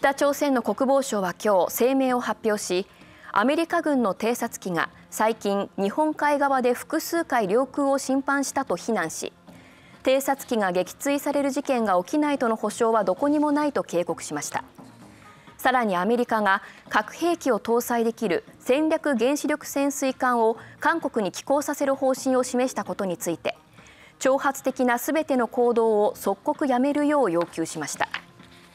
北朝鮮の国防省は今日声明を発表しアメリカ軍の偵察機が最近日本海側で複数回領空を侵犯したと非難し偵察機が撃墜される事件が起きないとの保証はどこにもないと警告しましたさらにアメリカが核兵器を搭載できる戦略原子力潜水艦を韓国に寄港させる方針を示したことについて挑発的なすべての行動を即刻やめるよう要求しました。